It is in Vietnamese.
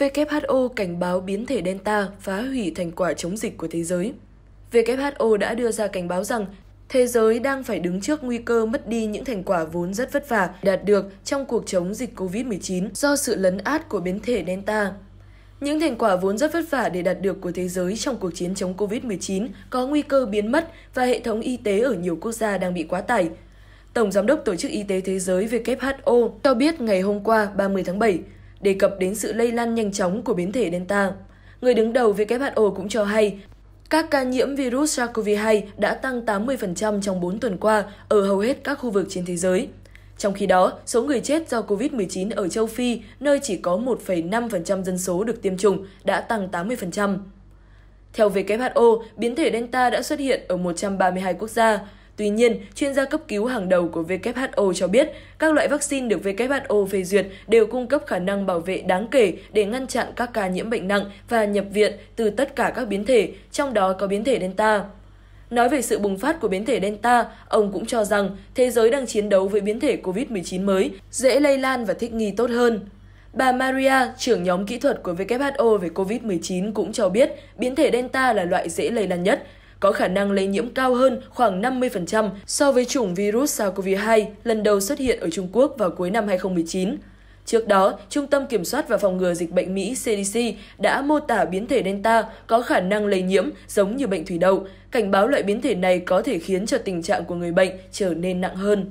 WHO cảnh báo biến thể Delta phá hủy thành quả chống dịch của thế giới. WHO đã đưa ra cảnh báo rằng thế giới đang phải đứng trước nguy cơ mất đi những thành quả vốn rất vất vả đạt được trong cuộc chống dịch COVID-19 do sự lấn át của biến thể Delta. Những thành quả vốn rất vất vả để đạt được của thế giới trong cuộc chiến chống COVID-19 có nguy cơ biến mất và hệ thống y tế ở nhiều quốc gia đang bị quá tải. Tổng Giám đốc Tổ chức Y tế Thế giới WHO cho biết ngày hôm qua 30 tháng 7, đề cập đến sự lây lan nhanh chóng của biến thể Delta. Người đứng đầu WHO cũng cho hay, các ca nhiễm virus SARS-CoV-2 đã tăng 80% trong 4 tuần qua ở hầu hết các khu vực trên thế giới. Trong khi đó, số người chết do COVID-19 ở châu Phi, nơi chỉ có 1,5% dân số được tiêm chủng, đã tăng 80%. Theo WHO, biến thể Delta đã xuất hiện ở 132 quốc gia, Tuy nhiên, chuyên gia cấp cứu hàng đầu của WHO cho biết, các loại vaccine được WHO phê duyệt đều cung cấp khả năng bảo vệ đáng kể để ngăn chặn các ca nhiễm bệnh nặng và nhập viện từ tất cả các biến thể, trong đó có biến thể Delta. Nói về sự bùng phát của biến thể Delta, ông cũng cho rằng thế giới đang chiến đấu với biến thể COVID-19 mới, dễ lây lan và thích nghi tốt hơn. Bà Maria, trưởng nhóm kỹ thuật của WHO về COVID-19 cũng cho biết biến thể Delta là loại dễ lây lan nhất, có khả năng lây nhiễm cao hơn khoảng 50% so với chủng virus SARS-CoV-2 lần đầu xuất hiện ở Trung Quốc vào cuối năm 2019. Trước đó, Trung tâm Kiểm soát và Phòng ngừa Dịch bệnh Mỹ CDC đã mô tả biến thể Delta có khả năng lây nhiễm giống như bệnh thủy đậu, cảnh báo loại biến thể này có thể khiến cho tình trạng của người bệnh trở nên nặng hơn.